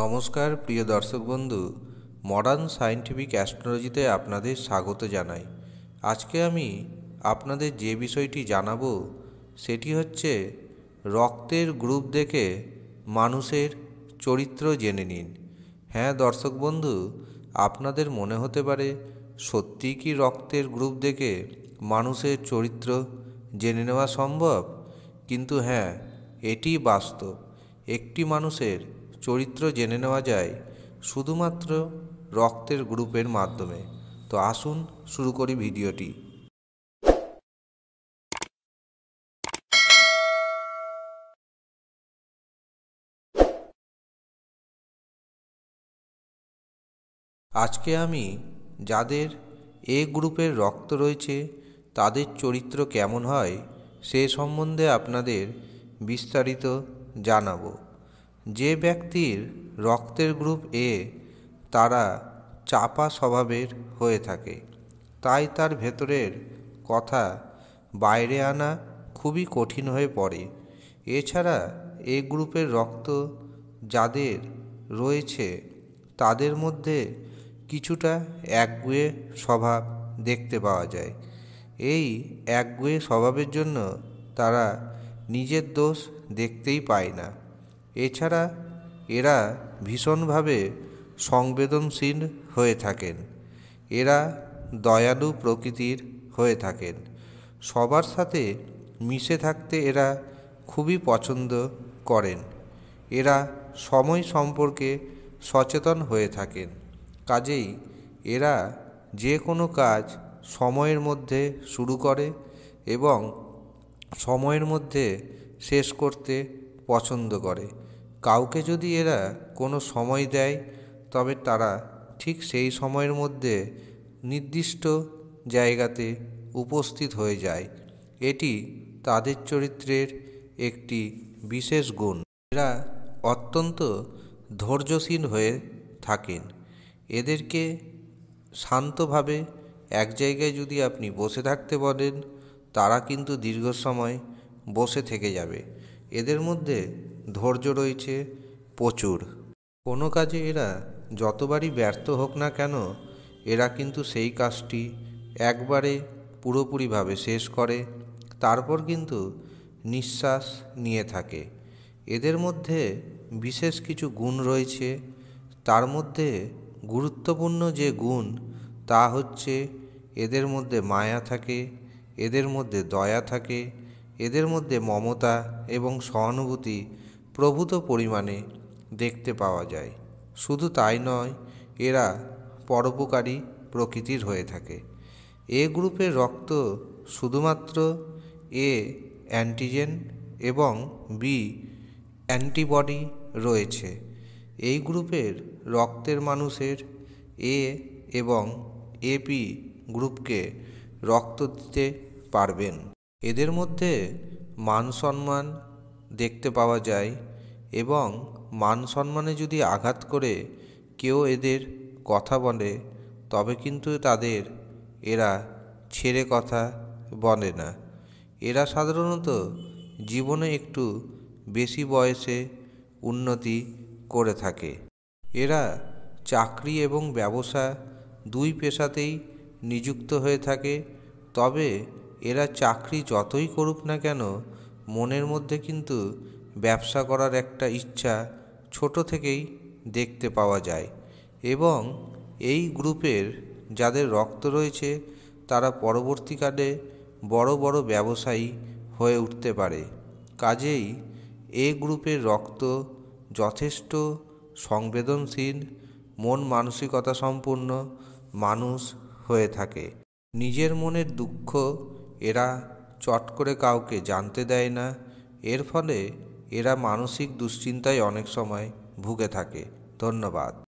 নমস্কার প্রিয় দর্শক বন্ধু মডার্ন সায়েন্টিফিক অ্যাস্ট্রোলজিতে আপনাদের স্বাগত জানাই আজকে আমি আপনাদের যে বিষয়টি জানাবো সেটি হচ্ছে রক্তের গ্রুপ দেখে মানুষের চরিত্র জেনে নিন হ্যাঁ দর্শক বন্ধু আপনাদের মনে হতে পারে সত্যি কি রক্তের গ্রুপ দেখে মানুষের চরিত্র জেনে নেওয়া সম্ভব কিন্তু হ্যাঁ এটি বাস্তব একটি মানুষের চরিত্র জেনে নেওয়া যায় শুধুমাত্র রক্তের গ্রুপের মাধ্যমে তো আসুন শুরু করি ভিডিওটি আজকে আমি যাদের এ গ্রুপের রক্ত রয়েছে তাদের চরিত্র কেমন হয় সে সম্বন্ধে আপনাদের বিস্তারিত জানাবো যে ব্যক্তির রক্তের গ্রুপ এ তারা চাপা স্বভাবের হয়ে থাকে তাই তার ভেতরের কথা বাইরে আনা খুবই কঠিন হয়ে পড়ে এছাড়া এ গ্রুপের রক্ত যাদের রয়েছে তাদের মধ্যে কিছুটা একগুয়ে স্বভাব দেখতে পাওয়া যায় এই একগুয়ে স্বভাবের জন্য তারা নিজের দোষ দেখতেই পায় না এছাড়া এরা ভীষণভাবে সংবেদনশীল হয়ে থাকেন এরা দয়ালু প্রকৃতির হয়ে থাকেন সবার সাথে মিশে থাকতে এরা খুবই পছন্দ করেন এরা সময় সম্পর্কে সচেতন হয়ে থাকেন কাজেই এরা যে কোনো কাজ সময়ের মধ্যে শুরু করে এবং সময়ের মধ্যে শেষ করতে পছন্দ করে কাউকে যদি এরা কোনো সময় দেয় তবে তারা ঠিক সেই সময়ের মধ্যে নির্দিষ্ট জায়গাতে উপস্থিত হয়ে যায় এটি তাদের চরিত্রের একটি বিশেষ গুণ এরা অত্যন্ত ধৈর্যশীল হয়ে থাকেন এদেরকে শান্তভাবে এক জায়গায় যদি আপনি বসে থাকতে বলেন তারা কিন্তু দীর্ঘ সময় বসে থেকে যাবে এদের মধ্যে ধৈর্য রয়েছে প্রচুর কোনো কাজে এরা যতবারই ব্যর্থ হোক না কেন এরা কিন্তু সেই কাজটি একবারে পুরোপুরিভাবে শেষ করে তারপর কিন্তু নিঃশ্বাস নিয়ে থাকে এদের মধ্যে বিশেষ কিছু গুণ রয়েছে তার মধ্যে গুরুত্বপূর্ণ যে গুণ তা হচ্ছে এদের মধ্যে মায়া থাকে এদের মধ্যে দয়া থাকে এদের মধ্যে মমতা এবং সহানুভূতি প্রভূত পরিমাণে দেখতে পাওয়া যায় শুধু তাই নয় এরা পরোপকারী প্রকৃতির হয়ে থাকে এ গ্রুপের রক্ত শুধুমাত্র এ অ্যান্টিজেন এবং বি অ্যান্টিবডি রয়েছে এই গ্রুপের রক্তের মানুষের এ এবং এপি গ্রুপকে রক্ত দিতে পারবেন এদের মধ্যে মান সম্মান দেখতে পাওয়া যায় এবং মান সম্মানে যদি আঘাত করে কেউ এদের কথা বলে তবে কিন্তু তাদের এরা ছেড়ে কথা বলে না এরা সাধারণত জীবনে একটু বেশি বয়সে উন্নতি করে থাকে এরা চাকরি এবং ব্যবসা দুই পেশাতেই নিযুক্ত হয়ে থাকে তবে এরা চাকরি যতই করুক না কেন মনের মধ্যে কিন্তু ব্যবসা করার একটা ইচ্ছা ছোট থেকেই দেখতে পাওয়া যায় এবং এই গ্রুপের যাদের রক্ত রয়েছে তারা পরবর্তীকালে বড় বড় ব্যবসায়ী হয়ে উঠতে পারে কাজেই এ গ্রুপের রক্ত যথেষ্ট সংবেদনশীল মন মানসিকতা সম্পন্ন মানুষ হয়ে থাকে নিজের মনের দুঃখ এরা চট করে কাউকে জানতে দেয় না এর ফলে এরা মানসিক দুশ্চিন্তায় অনেক সময় ভুগে থাকে ধন্যবাদ